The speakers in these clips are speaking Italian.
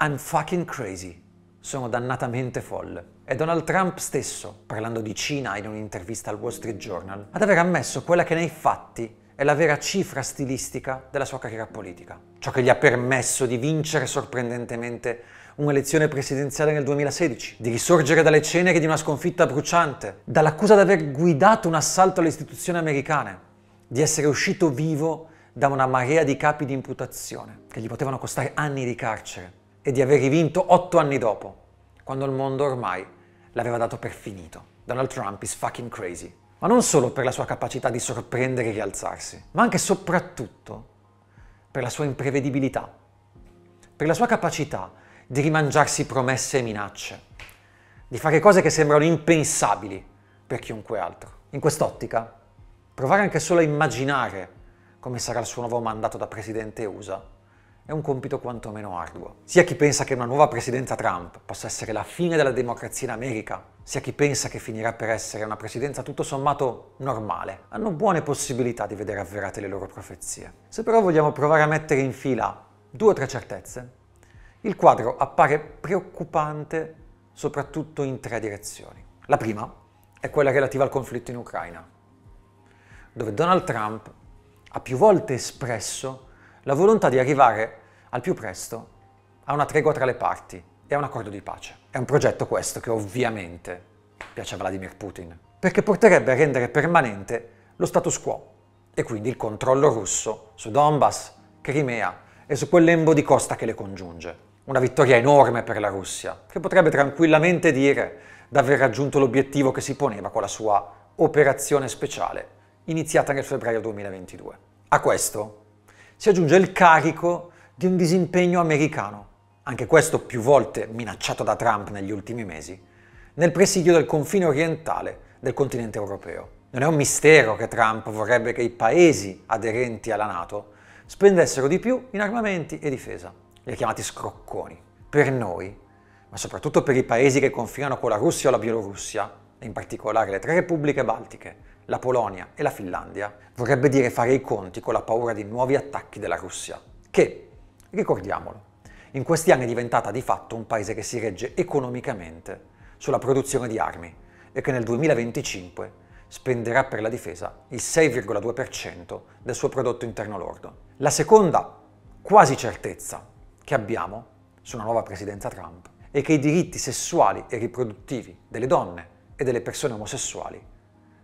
I'm fucking crazy. Sono dannatamente folle. È Donald Trump stesso, parlando di Cina in un'intervista al Wall Street Journal, ad aver ammesso quella che nei fatti è la vera cifra stilistica della sua carriera politica. Ciò che gli ha permesso di vincere sorprendentemente un'elezione presidenziale nel 2016, di risorgere dalle ceneri di una sconfitta bruciante, dall'accusa di aver guidato un assalto alle istituzioni americane, di essere uscito vivo da una marea di capi di imputazione che gli potevano costare anni di carcere e di aver rivinto otto anni dopo, quando il mondo ormai l'aveva dato per finito. Donald Trump is fucking crazy. Ma non solo per la sua capacità di sorprendere e rialzarsi, ma anche e soprattutto per la sua imprevedibilità, per la sua capacità di rimangiarsi promesse e minacce, di fare cose che sembrano impensabili per chiunque altro. In quest'ottica, provare anche solo a immaginare come sarà il suo nuovo mandato da presidente USA è un compito quantomeno arduo. Sia chi pensa che una nuova presidenza Trump possa essere la fine della democrazia in America, sia chi pensa che finirà per essere una presidenza tutto sommato normale, hanno buone possibilità di vedere avverate le loro profezie. Se però vogliamo provare a mettere in fila due o tre certezze, il quadro appare preoccupante soprattutto in tre direzioni. La prima è quella relativa al conflitto in Ucraina, dove Donald Trump ha più volte espresso la volontà di arrivare al più presto a una tregua tra le parti e a un accordo di pace. È un progetto questo che ovviamente piace a Vladimir Putin, perché porterebbe a rendere permanente lo status quo e quindi il controllo russo su Donbass, Crimea e su quel lembo di costa che le congiunge. Una vittoria enorme per la Russia, che potrebbe tranquillamente dire d'aver raggiunto l'obiettivo che si poneva con la sua operazione speciale, iniziata nel febbraio 2022. A questo si aggiunge il carico di un disimpegno americano, anche questo più volte minacciato da Trump negli ultimi mesi, nel presidio del confine orientale del continente europeo. Non è un mistero che Trump vorrebbe che i paesi aderenti alla Nato spendessero di più in armamenti e difesa, li ha chiamati scrocconi. Per noi, ma soprattutto per i paesi che confinano con la Russia o la Bielorussia, e in particolare le tre repubbliche baltiche, la Polonia e la Finlandia, vorrebbe dire fare i conti con la paura di nuovi attacchi della Russia, che, Ricordiamolo, in questi anni è diventata di fatto un paese che si regge economicamente sulla produzione di armi e che nel 2025 spenderà per la difesa il 6,2% del suo prodotto interno lordo. La seconda quasi certezza che abbiamo sulla nuova presidenza Trump è che i diritti sessuali e riproduttivi delle donne e delle persone omosessuali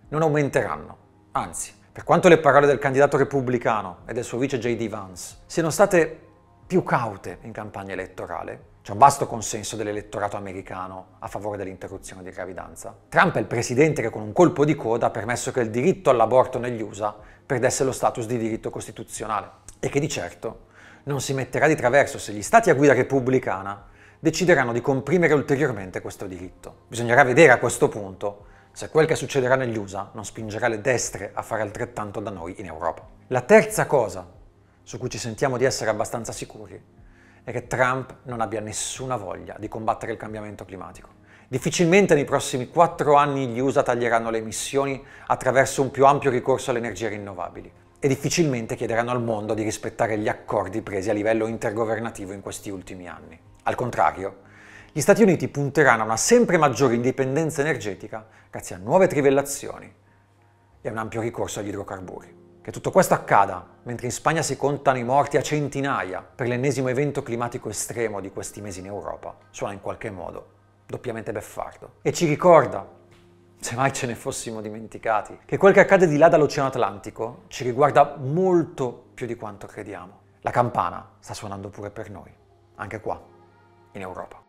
non aumenteranno, anzi, per quanto le parole del candidato repubblicano e del suo vice JD Vance siano state più caute in campagna elettorale. C'è cioè un vasto consenso dell'elettorato americano a favore dell'interruzione di gravidanza. Trump è il presidente che con un colpo di coda ha permesso che il diritto all'aborto negli USA perdesse lo status di diritto costituzionale e che di certo non si metterà di traverso se gli stati a guida repubblicana decideranno di comprimere ulteriormente questo diritto. Bisognerà vedere a questo punto se quel che succederà negli USA non spingerà le destre a fare altrettanto da noi in Europa. La terza cosa su cui ci sentiamo di essere abbastanza sicuri è che Trump non abbia nessuna voglia di combattere il cambiamento climatico. Difficilmente nei prossimi quattro anni gli USA taglieranno le emissioni attraverso un più ampio ricorso alle energie rinnovabili e difficilmente chiederanno al mondo di rispettare gli accordi presi a livello intergovernativo in questi ultimi anni. Al contrario, gli Stati Uniti punteranno a una sempre maggiore indipendenza energetica grazie a nuove trivellazioni e a un ampio ricorso agli idrocarburi. Che tutto questo accada, mentre in Spagna si contano i morti a centinaia per l'ennesimo evento climatico estremo di questi mesi in Europa, suona in qualche modo doppiamente beffardo. E ci ricorda, se mai ce ne fossimo dimenticati, che quel che accade di là dall'Oceano Atlantico ci riguarda molto più di quanto crediamo. La campana sta suonando pure per noi, anche qua, in Europa.